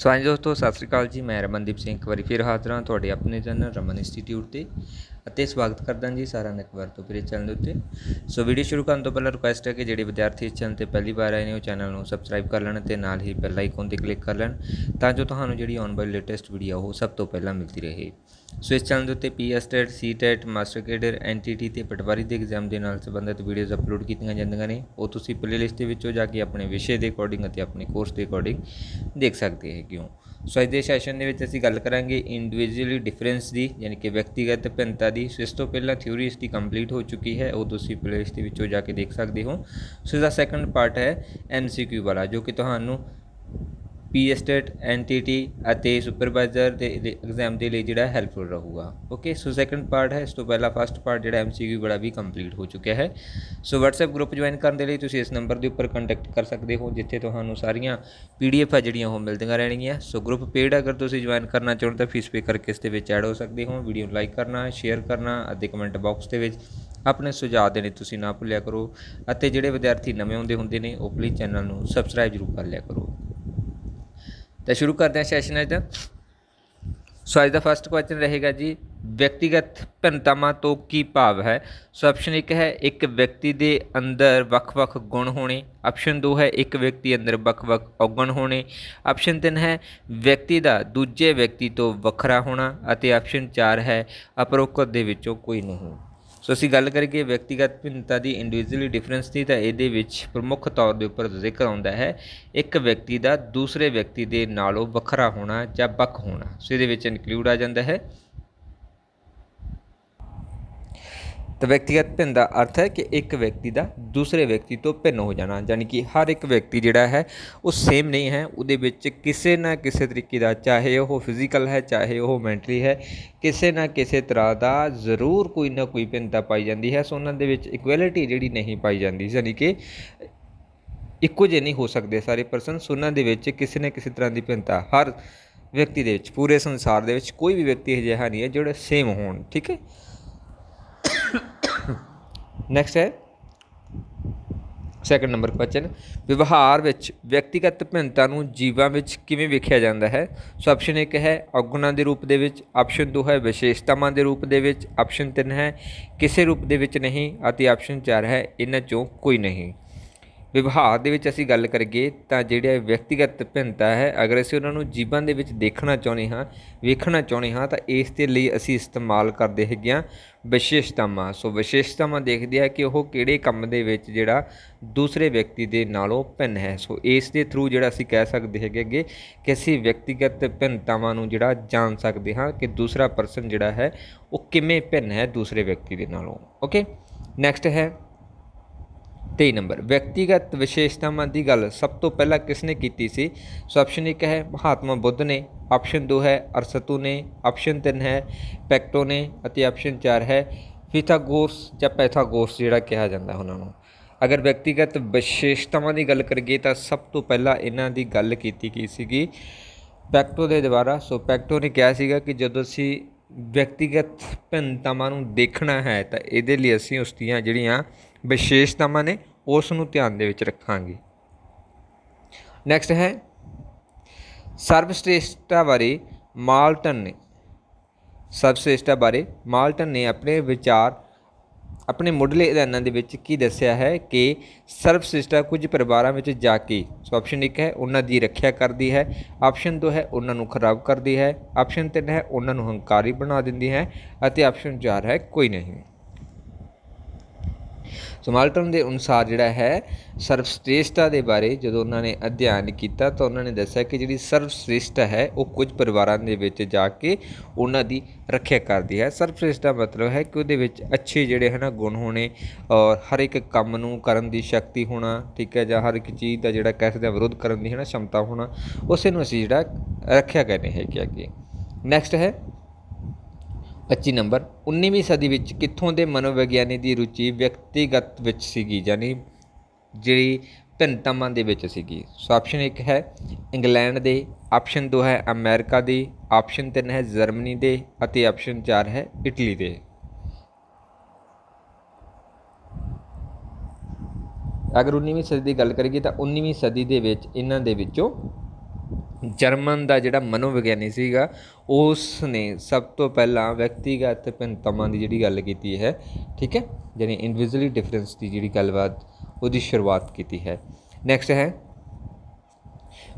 ਸਾਂਝੇ ਦੋਸਤੋ ਸਤਿ ਸ੍ਰੀ ਅਕਾਲ ਜੀ ਮੈਂ ਰਮਨਦੀਪ ਸਿੰਘ ਇੱਕ ਵਾਰੀ ਫਿਰ ਹਾਜ਼ਰ ਹਾਂ ਤੁਹਾਡੇ ਆਪਣੇ ਚੈਨਲ ਰਮਨ ਇੰਸਟੀਚਿਊਟ ਤੇ ਅਤੇ ਸਵਾਗਤ ਕਰਦਾ ਜੀ ਸਾਰਿਆਂ ਦਾ ਇੱਕ ਵਾਰ ਤੋਂ ਮੇਰੇ ਚੈਨਲ ਦੇ ਉੱਤੇ ਸੋ ਵੀਡੀਓ ਸ਼ੁਰੂ ਕਰਨ ਤੋਂ ਪਹਿਲਾਂ ਰਿਕੁਐਸਟ ਹੈ ਕਿ ਜਿਹੜੇ ਵਿਦਿਆਰਥੀ ਇਸ ਚੈਨਲ ਤੇ ਪਹਿਲੀ ਵਾਰ ਆਏ ਨੇ ਉਹ ਚੈਨਲ ਨੂੰ ਸਬਸਕ੍ਰਾਈਬ ਕਰ ਲੈਣ ਤੇ ਨਾਲ ਹੀ ਬੈਲ ਆਈਕਨ ਤੇ ਕਲਿੱਕ ਕਰ ਲੈਣ ਤਾਂ ਜੋ ਤੁਹਾਨੂੰ ਜਿਹੜੀ ਆਨ ਬਾਈ ਲੇਟੈਸਟ ਵੀਡੀਓ ਉਹ ਸਭ ਤੋਂ ਪਹਿਲਾਂ ਮਿਲਦੀ ਰਹੇ ਸੋ ਇਸ ਚੈਨਲ ਦੇ ਉੱਤੇ PS TET C TET master cadre NTT ਤੇ ਪਟਵਾਰੀ ਦੇ ਐਗਜ਼ਾਮ ਦੇ ਨਾਲ ਸੰਬੰਧਿਤ ਵੀਡੀਓਜ਼ ਅਪਲੋਡ ਕੀਤੀਆਂ ਜਾਂਦੀਆਂ ਨੇ ਉਹ ਤੁਸੀਂ ਪਲੇਲਿਸਟ ਦੇ ਵਿੱਚੋਂ ਜਾ ਕੇ ਆਪਣੇ ਵਿਸ਼ੇ ਦੇ ਅਕੋਰਡਿੰਗ ਅਤੇ ਆਪਣੇ ਕੋਰਸ ਦੇ ਅਕੋਰਡਿੰਗ ਦੇਖ ਸਕਦੇ ਹੋ ਸੋ ਅੱਜ ਦੇ ਸੈਸ਼ਨ ਦੇ ਵਿੱਚ ਅਸੀਂ ਗੱਲ ਕਰਾਂਗੇ ਇੰਡੀਵਿਜੂਅਲੀ ਡਿਫਰੈਂਸ ਦੀ ਯਾਨੀ ਕਿ ਵਿਅਕਤੀਗਤ ਭਿੰਨਤਾ ਦੀ ਸੋ ਇਸ ਤੋਂ ਪਹਿਲਾਂ ਥਿਉਰੀ ਇਸ ਦੀ ਕੰਪਲੀਟ ਹੋ ਚੁੱਕੀ ਹੈ ਉਹ ਤੁਸੀਂ ਪਲੇਲਿਸਟ ਦੇ ਵਿੱਚੋਂ ਜਾ ਕੇ ਦੇਖ ਸਕਦੇ ਹੋ ਸੋ ਇਸ ਦਾ ਸੈਕੰਡ ਪਾਰਟ ਹੈ ਐਮਸੀਕਿਊ ਵਾਲਾ ਜੋ ਕਿ ਤੁਹਾਨੂੰ ਪੀ ਐਸਟੇਟ ਐਨਟੀਟੀ ਅਤੇ ਸੁਪਰਵਾਈਜ਼ਰ ਦੇ ਐਗਜ਼ਾਮ ਦੇ ਲਈ ਜਿਹੜਾ ਹੈਲਪਫੁਲ ਰਹੂਗਾ ਓਕੇ ਸੋ ਸੈਕੰਡ ਪਾਰਟ ਹੈ ਇਸ ਤੋਂ ਪਹਿਲਾ ਫਸਟ ਪਾਰਟ ਜਿਹੜਾ ਐਮਸੀਕਿਊ ਬੜਾ ਵੀ ਕੰਪਲੀਟ ਹੋ ਚੁੱਕਿਆ ਹੈ ਸੋ WhatsApp ਗਰੁੱਪ ਜੁਆਇਨ ਕਰਨ ਦੇ ਲਈ ਤੁਸੀਂ ਇਸ ਨੰਬਰ ਦੇ ਉੱਪਰ ਕੰਟੈਕਟ ਕਰ ਸਕਦੇ ਹੋ ਜਿੱਥੇ ਤੁਹਾਨੂੰ ਸਾਰੀਆਂ ਪੀਡੀਐਫ ਆ ਜਿਹੜੀਆਂ ਉਹ ਮਿਲਦੀਆਂ ਰਹਿਣਗੀਆਂ ਸੋ ਗਰੁੱਪ ਪੇਡ ਅਗਰ ਤੁਸੀਂ ਜੁਆਇਨ ਕਰਨਾ ਚਾਹੁੰਦੇ ਤਾਂ ਫੀਸ ਪੇ ਕਰਕੇ ਇਸ ਦੇ ਵਿੱਚ ਐਡ ਹੋ ਸਕਦੇ ਹੋ ਵੀਡੀਓ ਨੂੰ ਲਾਈਕ ਕਰਨਾ ਸ਼ੇਅਰ ਕਰਨਾ ਅਤੇ ਕਮੈਂਟ ਬਾਕਸ ਦੇ ਵਿੱਚ ਆਪਣੇ ਸੁਝਾਅ ਦੇਣੇ ਤੁਸੀਂ ਨਾ ਭੁੱਲਿਆ ਕਰੋ ਅਤੇ ਜਿਹੜੇ ਵਿਦਿਆਰਥੀ ਨਵੇਂ ਆਉਂਦੇ ਹੁੰਦੇ ਨੇ ਉਹ ਪਲੀਜ਼ ਚੈਨਲ ਨੂੰ ਸਬਸਕ੍ਰਾਈਬ ਜ਼ਰੂਰ ਕਰ ਲਿਆ ਕਰੋ ਤਾਂ ਸ਼ੁਰੂ ਕਰਦੇ ਹਾਂ ਸੈਸ਼ਨ ਅੱਜ ਦਾ ਸੋ ਅੱਜ ਦਾ ਫਸਟ ਕੁਐਸਚਨ ਰਹੇਗਾ ਜੀ ਵਿਅਕਤੀਗਤ ਭਿੰਨਤਾਵਾਂ ਤੋਂ ਕੀ ਭਾਵ ਹੈ ਸੋ ਆਪਸ਼ਨ 1 ਹੈ ਇੱਕ ਵਿਅਕਤੀ ਦੇ ਅੰਦਰ ਵੱਖ-ਵੱਖ ਗੁਣ ਹੋਣੇ ਆਪਸ਼ਨ 2 ਹੈ ਇੱਕ ਵਿਅਕਤੀ ਅੰਦਰ ਵੱਖ-ਵੱਖ ਔਗਣ ਹੋਣੇ ਆਪਸ਼ਨ 3 ਹੈ ਵਿਅਕਤੀ ਦਾ ਦੂਜੇ ਵਿਅਕਤੀ ਤੋਂ ਵੱਖਰਾ ਹੋਣਾ ਅਤੇ ਆਪਸ਼ਨ 4 ਹੈ ਅਪਰੋਕਤ ਦੇ ਵਿੱਚੋਂ ਕੋਈ ਨਹੀਂ ਸੋ ਅਸੀਂ ਗੱਲ ਕਰੀਏ ਵਿਅਕਤੀਗਤ ਭਿੰਨਤਾ ਦੀ ਇੰਡੀਵਿਜੂਅਲੀ ਡਿਫਰੈਂਸ ਦੀ ਤਾਂ ਇਹਦੇ ਵਿੱਚ ਪ੍ਰਮੁੱਖ ਤੌਰ ਦੇ ਉੱਪਰ ਜ਼ਿਕਰ ਆਉਂਦਾ ਹੈ ਇੱਕ ਵਿਅਕਤੀ ਦਾ ਦੂਸਰੇ ਵਿਅਕਤੀ ਦੇ ਨਾਲੋਂ ਵੱਖਰਾ ਹੋਣਾ ਜਾਂ ਵੱਖ ਹੋਣਾ ਸੋ ਇਹਦੇ ਵਿੱਚ ਇਨਕਲੂਡ ਆ ਜਾਂਦਾ ਹੈ ਤਾਂ ਵਿਅਕਤੀਗਤ ਭਿੰਨ ਦਾ ਅਰਥ ਹੈ ਕਿ ਇੱਕ ਵਿਅਕਤੀ ਦਾ ਦੂਸਰੇ ਵਿਅਕਤੀ ਤੋਂ ਭਿੰਨ ਹੋ ਜਾਣਾ ਯਾਨੀ ਕਿ ਹਰ ਇੱਕ ਵਿਅਕਤੀ ਜਿਹੜਾ ਹੈ ਉਹ ਸੇਮ ਨਹੀਂ ਹੈ ਉਹਦੇ ਵਿੱਚ ਕਿਸੇ ਨਾ ਕਿਸੇ ਤਰੀਕੇ ਦਾ ਚਾਹੇ ਉਹ ਫਿਜ਼ੀਕਲ ਹੈ ਚਾਹੇ ਉਹ ਮੈਂਟਲੀ ਹੈ ਕਿਸੇ ਨਾ ਕਿਸੇ ਤਰ੍ਹਾਂ ਦਾ ਜ਼ਰੂਰ ਕੋਈ ਨਾ ਕੋਈ ਭਿੰਨਤਾ ਪਾਈ ਜਾਂਦੀ ਹੈ ਸੋ ਉਹਨਾਂ ਦੇ ਵਿੱਚ ਇਕੁਐਲਿਟੀ ਜਿਹੜੀ ਨਹੀਂ ਪਾਈ ਜਾਂਦੀ ਯਾਨੀ ਕਿ ਇੱਕੋ ਜਿਹੇ ਨਹੀਂ ਹੋ ਸਕਦੇ ਸਾਰੇ ਪਰਸਨ ਸੋ ਉਹਨਾਂ ਦੇ ਵਿੱਚ ਕਿਸੇ ਨਾ ਕਿਸੇ ਤਰ੍ਹਾਂ ਦੀ ਭਿੰਨਤਾ ਹਰ ਵਿਅਕਤੀ ਦੇ ਵਿੱਚ ਪੂਰੇ ਸੰਸਾਰ ਦੇ ਵਿੱਚ ਕੋਈ ਵੀ ਵਿਅਕਤੀ ਅਜਿਹਾ ਨਹੀਂ ਹੈ ਜਿਹੜਾ ਸੇਮ ਹੋਣ ਠੀਕ ਹੈ ਨੈਕਸਟ ਹੈ ਸੈਕੰਡ ਨੰਬਰ ਕੁਐਸਚਨ ਵਿਵਹਾਰ ਵਿੱਚ ਵਿਅਕਤੀਗਤ ਭਿੰਨਤਾ ਨੂੰ ਜੀਵਾਂ ਵਿੱਚ ਕਿਵੇਂ ਵੇਖਿਆ ਜਾਂਦਾ ਹੈ ਸੋ ਆਪਸ਼ਨ 1 ਹੈ ਅਗੁਣਾਂ ਦੇ ਰੂਪ ਦੇ ਵਿੱਚ ਆਪਸ਼ਨ 2 ਹੈ ਵਿਸ਼ੇਸ਼ਤਾਵਾਂ ਦੇ ਰੂਪ ਦੇ ਵਿੱਚ ਆਪਸ਼ਨ 3 ਹੈ ਕਿਸੇ ਰੂਪ ਦੇ ਵਿੱਚ ਨਹੀਂ ਅਤੇ ਆਪਸ਼ਨ 4 ਹੈ ਇਹਨਾਂ ਚੋਂ ਕੋਈ ਨਹੀਂ ਵਿਵਹਾਰ ਦੇ ਵਿੱਚ ਅਸੀਂ ਗੱਲ ਕਰੀਏ ਤਾਂ ਜਿਹੜਾ ਵਿਅਕਤੀਗਤ ਭਿੰਨਤਾ ਹੈ ਅਗਰ ਅਸੀਂ ਉਹਨਾਂ ਨੂੰ ਜੀਵਨ ਦੇ ਵਿੱਚ ਦੇਖਣਾ ਚਾਹੁੰਦੇ ਹਾਂ ਵੇਖਣਾ ਚਾਹੁੰਦੇ ਹਾਂ ਤਾਂ ਇਸ ਦੇ ਲਈ ਅਸੀਂ ਇਸਤੇਮਾਲ ਕਰਦੇ ਹੈਗੇ ਆ ਵਿਸ਼ੇਸ਼ਤਾਵਾਂ ਸੋ ਵਿਸ਼ੇਸ਼ਤਾਵਾਂ ਦੇਖਦੇ ਆ ਕਿ ਉਹ ਕਿਹੜੇ ਕੰਮ ਦੇ ਵਿੱਚ ਜਿਹੜਾ ਦੂਸਰੇ ਵਿਅਕਤੀ ਦੇ ਨਾਲੋਂ ਭਿੰਨ ਹੈ ਸੋ ਇਸ ਦੇ ਥਰੂ ਜਿਹੜਾ ਅਸੀਂ ਕਹਿ ਸਕਦੇ ਹੈਗੇ ਅੱਗੇ ਕਿ ਅਸੀਂ ਵਿਅਕਤੀਗਤ ਭਿੰਨਤਾਵਾਂ ਨੂੰ ਜਿਹੜਾ ਜਾਣ ਸਕਦੇ ਹਾਂ ਕਿ ਦੂਸਰਾ ਪਰਸਨ ਜਿਹੜਾ ਹੈ ਉਹ ਕਿਵੇਂ ਭਿੰਨ ਹੈ ਦੂਸਰੇ ਵਿਅਕਤੀ ਦੇ ਨਾਲੋਂ ਓਕੇ ਨੈਕਸਟ ਹੈ 23 ਨੰਬਰ ਵਿਅਕਤੀਗਤ ਵਿਸ਼ੇਸ਼ਤਾਵਾਂ ਦੀ ਗੱਲ ਸਭ ਤੋਂ ਪਹਿਲਾਂ ਕਿਸ ਨੇ ਕੀਤੀ ਸੀ ਸੋ ਆਪਸ਼ਨ 1 ਹੈ ਮਹਾਤਮਾ ਬੁੱਧ ਨੇ ਆਪਸ਼ਨ 2 ਹੈ ਅਰਸਤੂ ਨੇ ਆਪਸ਼ਨ 3 ਹੈ ਪੈਕਟੋ ਨੇ ਅਤੇ ਆਪਸ਼ਨ 4 ਹੈ ਫਿਥਾਗੋਰਸ ਜਾਂ ਪੈਥਾਗੋਰਸ ਜਿਹੜਾ ਕਿਹਾ ਜਾਂਦਾ ਉਹਨਾਂ ਨੂੰ ਅਗਰ ਵਿਅਕਤੀਗਤ ਵਿਸ਼ੇਸ਼ਤਾਵਾਂ ਦੀ ਗੱਲ ਕਰੀਏ ਤਾਂ ਸਭ ਤੋਂ ਪਹਿਲਾਂ ਇਹਨਾਂ ਦੀ ਗੱਲ ਕੀਤੀ ਗਈ ਸੀਗੀ ਪੈਕਟੋ ਦੇ ਦੁਆਰਾ ਸੋ ਪੈਕਟੋ ਨੇ ਕਿਹਾ ਸੀਗਾ ਕਿ ਜਦੋਂ ਅਸੀਂ ਵਿਅਕਤੀਗਤ ਭਿੰਨਤਾਵਾਂ ਨੂੰ ਦੇਖਣਾ ਹੈ ਤਾਂ ਇਹਦੇ ਲਈ ਅਸੀਂ ਉਸ ਦੀਆਂ ਜਿਹੜੀਆਂ ਵਿਸ਼ੇਸ਼ਤਾਵਾਂ ਨੇ ਉਸ ਨੂੰ ਧਿਆਨ ਦੇ ਵਿੱਚ ਰੱਖਾਂਗੇ ਨੈਕਸਟ ਹੈ ਸਰਵ ਸ੍ਰੇਸ਼ਟਾ ਬਾਰੇ ਮਾਲਟਨ ਨੇ ਸਰਵ ਸ੍ਰੇਸ਼ਟਾ ਬਾਰੇ ਮਾਲਟਨ ਨੇ ਆਪਣੇ ਵਿਚਾਰ ਆਪਣੇ ਮੁੱਢਲੇ ਅਧਿਐਨਾਂ ਦੇ ਵਿੱਚ ਕੀ ਦੱਸਿਆ ਹੈ ਕਿ ਸਰਵ ਸ੍ਰੇਸ਼ਟਾ ਕੁਝ ਪਰਿਵਾਰਾਂ ਵਿੱਚ ਜਾ ਕੇ ਸੋ ਆਪਸ਼ਨ 1 ਹੈ ਉਹਨਾਂ ਦੀ ਰੱਖਿਆ ਕਰਦੀ ਹੈ ਆਪਸ਼ਨ 2 ਹੈ ਉਹਨਾਂ ਨੂੰ ਖਰਾਬ ਕਰਦੀ ਹੈ ਆਪਸ਼ਨ 3 ਹੈ ਉਹਨਾਂ ਨੂੰ ਹੰਕਾਰੀ ਬਣਾ ਦਿੰਦੀ ਹੈ ਅਤੇ ਆਪਸ਼ਨ 4 ਹੈ ਕੋਈ ਨਹੀਂ ਸਮਾਲਟਨ ਦੇ ਅਨੁਸਾਰ ਜਿਹੜਾ ਹੈ ਸਰਵਸ਼੍ਰੇਸ਼ਟਤਾ ਦੇ ਬਾਰੇ ਜਦੋਂ ਉਹਨਾਂ ਨੇ ਅਧਿਐਨ ਕੀਤਾ ਤਾਂ ਉਹਨਾਂ ਨੇ ਦੱਸਿਆ ਕਿ ਜਿਹੜੀ ਸਰਵਸ਼੍ਰੇਸ਼ਟਤਾ ਹੈ ਉਹ ਕੁਝ ਪਰਿਵਾਰਾਂ ਦੇ ਵਿੱਚ ਜਾ ਕੇ ਉਹਨਾਂ ਦੀ ਰੱਖਿਆ ਕਰਦੀ ਹੈ ਸਰਵਸ਼੍ਰੇਸ਼ਟਤਾ ਮਤਲਬ ਹੈ ਕਿ ਉਹਦੇ ਵਿੱਚ ਅੱਛੇ ਜਿਹੜੇ ਹਨਾ ਗੁਣ ਹੋਣੇ ਔਰ ਹਰ ਇੱਕ ਕੰਮ ਨੂੰ ਕਰਨ ਦੀ ਸ਼ਕਤੀ ਹੋਣਾ ਠੀਕ ਹੈ ਜਾਂ ਹਰ ਇੱਕ ਚੀਜ਼ ਦਾ ਜਿਹੜਾ ਕਿਸੇ ਦਾ ਵਿਰੋਧ ਕਰਨ ਦੀ ਹੈ ਨਾ ਸ਼ਮਤਾ ਹੋਣਾ ਉਸੇ ਨੂੰ ਅਸੀਂ ਜਿਹੜਾ ਰੱਖਿਆ ਕਰਨੇ ਹੈ ਕਿ ਅੱਗੇ ਨੈਕਸਟ ਹੈ 25 ਨੰਬਰ 19ਵੀਂ ਸਦੀ ਵਿੱਚ ਕਿੱਥੋਂ ਦੇ ਮਨੋਵਿਗਿਆਨੀ ਦੀ ਰੁਚੀ ਵਿਅਕਤੀਗਤ ਵਿੱਚ ਸੀਗੀ ਯਾਨੀ ਜਿਹੜੀ ਭਿੰਨਤਾਵਾਂ ਦੇ ਵਿੱਚ ਸੀਗੀ ਸੋ ਆਪਸ਼ਨ 1 ਹੈ ਇੰਗਲੈਂਡ ਦੇ ਆਪਸ਼ਨ 2 ਹੈ ਅਮਰੀਕਾ ਦੀ ਆਪਸ਼ਨ 3 ਹੈ ਜਰਮਨੀ ਦੇ ਅਤੇ ਆਪਸ਼ਨ 4 ਹੈ ਇਟਲੀ ਦੇ ਅਗਰ 19ਵੀਂ ਸਦੀ ਦੀ ਗੱਲ ਕਰੀਏ ਤਾਂ 19ਵੀਂ ਸਦੀ ਦੇ ਵਿੱਚ ਇਹਨਾਂ ਦੇ ਵਿੱਚੋਂ ਜਰਮਨ ਦਾ ਜਿਹੜਾ ਮਨੋਵਿਗਿਆਨੀ ਸੀਗਾ ਉਸ ਨੇ ਸਭ ਤੋਂ ਪਹਿਲਾਂ ਵਿਅਕਤੀਗਤ ਭਿੰਨਤਾਵਾਂ ਦੀ ਜਿਹੜੀ ਗੱਲ ਕੀਤੀ ਹੈ ਠੀਕ ਹੈ ਯਾਨੀ ਇੰਡੀਵਿਜੂਅਲੀ ਡਿਫਰੈਂਸ ਦੀ ਜਿਹੜੀ ਗੱਲਬਾਤ ਉਹਦੀ ਸ਼ੁਰੂਆਤ ਕੀਤੀ ਹੈ ਨੈਕਸਟ ਹੈ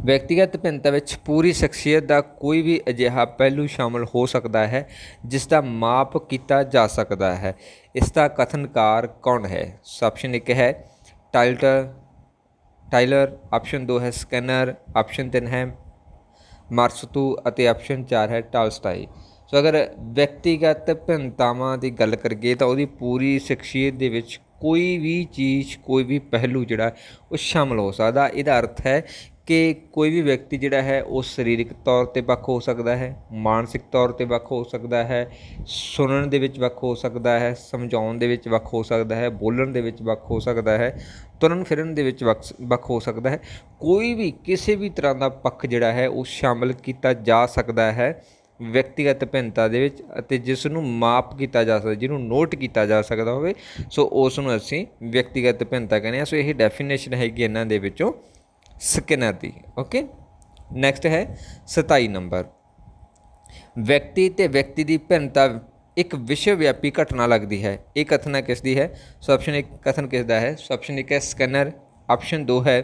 ਵਿਅਕਤੀਗਤ ਭਿੰਨਤਾ ਵਿੱਚ ਪੂਰੀ ਸ਼ਖਸੀਅਤ ਦਾ ਕੋਈ ਵੀ ਅਜਿਹਾ ਪਹਿਲੂ ਸ਼ਾਮਲ ਹੋ ਸਕਦਾ ਹੈ ਜਿਸ ਦਾ ਮਾਪ ਕੀਤਾ ਜਾ ਸਕਦਾ ਹੈ ਇਸ ਦਾ ਕਥਨਕਾਰ ਕੌਣ ਹੈ ਆਪਸ਼ਨ 1 ਹੈ ਟਾਇਲਟਰ ਟਾਈਲਰ ਆਪਸ਼ਨ 2 ਹੈ ਸਕੈਨਰ ਆਪਸ਼ਨ 3 ਹੈ ਮਾਰਸਤੂ ਅਤੇ ਆਪਸ਼ਨ 4 ਹੈ ਟਾਲਸਟਾਈ ਸੋ ਅਗਰ ਵਿਅਕਤੀਗਤ ਭਿੰਨਤਾਵਾਂ ਦੀ ਗੱਲ ਕਰੀਏ ਤਾਂ ਉਹਦੀ ਪੂਰੀ ਸ਼ਖਸੀਅਤ ਦੇ ਵਿੱਚ ਕੋਈ ਵੀ ਚੀਜ਼ ਕੋਈ ਵੀ ਪਹਿਲੂ ਜਿਹੜਾ ਉਹ ਸ਼ਾਮਲ ਹੋ ਸਕਦਾ ਇਹਦਾ ਅਰਥ ਹੈ ਕਿ ਕੋਈ ਵੀ ਵਿਅਕਤੀ ਜਿਹੜਾ ਹੈ ਉਹ ਸਰੀਰਕ ਤੌਰ ਤੇ ਵੱਖ ਹੋ ਸਕਦਾ ਹੈ ਮਾਨਸਿਕ ਤੌਰ ਤੇ ਵੱਖ ਹੋ ਸਕਦਾ ਹੈ ਸੁਣਨ ਦੇ ਵਿੱਚ ਵੱਖ ਹੋ ਸਕਦਾ ਹੈ ਸਮਝਾਉਣ ਦੇ ਵਿੱਚ ਵੱਖ ਹੋ ਸਕਦਾ ਹੈ ਬੋਲਣ ਦੇ ਵਿੱਚ ਵੱਖ ਹੋ ਸਕਦਾ ਹੈ ਤੁਰਨ ਫਿਰਨ ਦੇ ਵਿੱਚ ਵੱਖ ਹੋ ਸਕਦਾ ਹੈ ਕੋਈ ਵੀ ਕਿਸੇ ਵੀ ਤਰ੍ਹਾਂ ਦਾ ਪੱਖ ਜਿਹੜਾ ਹੈ ਉਹ ਸ਼ਾਮਲ ਕੀਤਾ ਜਾ ਸਕਦਾ ਹੈ ਵਿਅਕਤੀਗਤ ਭਿੰਨਤਾ ਦੇ ਵਿੱਚ ਅਤੇ ਜਿਸ ਨੂੰ ਮਾਪ ਕੀਤਾ ਜਾ ਸਕਦਾ ਜਿਹਨੂੰ ਨੋਟ ਕੀਤਾ ਜਾ ਸਕਦਾ ਹੋਵੇ ਸੋ ਉਸ ਨੂੰ ਅਸੀਂ ਵਿਅਕਤੀਗਤ ਭਿੰਨਤਾ ਕਹਿੰਦੇ ਹਾਂ ਸੋ ਇਹ ਡੈਫੀਨੇਸ਼ਨ ਹੈਗੀ ਇਹਨਾਂ ਦੇ ਵਿੱਚੋਂ ਸਕਿਨਰ ਦੀ ਓਕੇ ਨੈਕਸਟ ਹੈ 27 ਨੰਬਰ ਵਿਅਕਤੀ ਤੇ ਵਿਅਕਤੀ ਦੀ ਭਿੰਨਤਾ ਇੱਕ ਵਿਸ਼ਵ ਵਿਆਪੀ ਘਟਨਾ ਲੱਗਦੀ ਹੈ ਇਹ ਕਥਨਾ ਕਿਸ ਦੀ ਹੈ ਸੋ ਆਪਸ਼ਨ 1 ਕਥਨ ਕਿਸ ਦਾ ਹੈ ਸੋ ਆਪਸ਼ਨ 1 ਹੈ ਸਕਿਨਰ ਆਪਸ਼ਨ 2 ਹੈ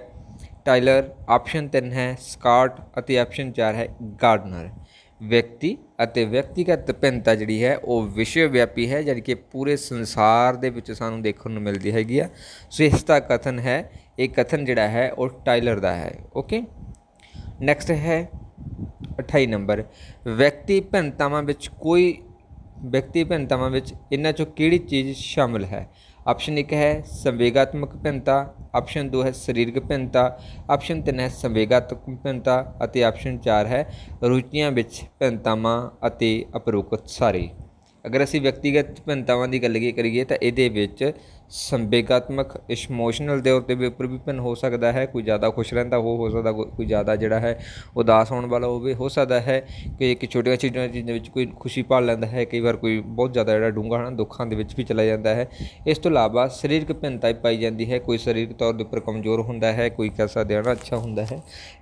ਟਾਈਲਰ ਆਪਸ਼ਨ 3 ਹੈ ਸਕਾਟ ਅਤੇ ਆਪਸ਼ਨ 4 ਹੈ ਗਾਰਡਨਰ ਵਿਅਕਤੀ ਅਤੇ ਵਿਅਕਤੀਗਤ ਭਿੰਨਤਾ ਜਿਹੜੀ ਹੈ ਉਹ ਵਿਸ਼ਵ ਵਿਆਪੀ ਹੈ ਜਿਹੜੀ ਕਿ ਪੂਰੇ ਸੰਸਾਰ ਦੇ ਵਿੱਚ ਸਾਨੂੰ ਦੇਖਣ ਨੂੰ ਮਿਲਦੀ ਹੈਗੀ ਆ ਸੋ ਇਸ ਦਾ ਕਥਨ ਹੈ ਇਹ ਕਥਨ ਜਿਹੜਾ ਹੈ ਉਹ ਟਾਇਲਰ ਦਾ ਹੈ ਓਕੇ ਨੈਕਸਟ ਹੈ 28 ਨੰਬਰ ਵਿਅਕਤੀ ਭਿੰਨਤਾਵਾਂ ਵਿੱਚ ਕੋਈ ਵਿਅਕਤੀ ਭਿੰਨਤਾਵਾਂ ਵਿੱਚ ਇਹਨਾਂ ਚੋਂ ਕਿਹੜੀ ਚੀਜ਼ ਸ਼ਾਮਲ ਹੈ ਆਪਸ਼ਨ 1 ਹੈ ਸੰਵੇਗਾਤਮਕ ਭਿੰਨਤਾ ਆਪਸ਼ਨ 2 ਹੈ ਸਰੀਰਕ ਭਿੰਨਤਾ ਆਪਸ਼ਨ 3 ਹੈ ਸੰਵੇਗਾਤਮਕ ਭਿੰਨਤਾ ਅਤੇ ਆਪਸ਼ਨ 4 ਹੈ ਰੁਚੀਆਂ ਵਿੱਚ ਭਿੰਨਤਾਵਾਂ ਅਤੇ ਅਪਰੋਕਤ ਸਾਰੇ ਅਗਰ ਅਸੀਂ ਵਿਅਕਤੀਗਤ ਭਿੰਨਤਾਵਾਂ ਦੀ ਗੱਲ ਕਰੀਏ ਤਾਂ ਇਹਦੇ ਵਿੱਚ ਸੰਵੇਗਾਤਮਕ ਇਮੋਸ਼ਨਲ ਦੇ ਉੱਤੇ ਵੀ ਪ੍ਰਭਿਪਨ ਹੋ ਸਕਦਾ ਹੈ ਕੋਈ ਜ਼ਿਆਦਾ ਖੁਸ਼ ਰਹਿੰਦਾ ਹੋ ਹੋ ਸਕਦਾ ਕੋਈ ਜ਼ਿਆਦਾ ਜਿਹੜਾ ਹੈ ਉਦਾਸ ਹੋਣ ਵਾਲਾ ਹੋਵੇ ਹੋ ਸਕਦਾ ਹੈ ਕਿ ਇੱਕ ਛੋਟੀਆਂ ਚੀਜ਼ਾਂ ਦੇ ਵਿੱਚ ਕੋਈ ਖੁਸ਼ੀ ਭਾਲ ਲੈਂਦਾ ਹੈ ਕਈ ਵਾਰ ਕੋਈ ਬਹੁਤ ਜ਼ਿਆਦਾ ਜਿਹੜਾ ਡੂੰਘਾ ਹਨ ਦੁੱਖਾਂ ਦੇ ਵਿੱਚ ਵੀ ਚਲਾ ਜਾਂਦਾ ਹੈ ਇਸ ਤੋਂ ਇਲਾਵਾ ਸਰੀਰਕ ਭਿੰਨਤਾ ਪਾਈ ਜਾਂਦੀ ਹੈ ਕੋਈ ਸਰੀਰਕ ਤੌਰ ਦੇ ਉੱਪਰ ਕਮਜ਼ੋਰ ਹੁੰਦਾ ਹੈ ਕੋਈ ਕਿਸਾ ਦੇਣਾ ਅੱਛਾ ਹੁੰਦਾ ਹੈ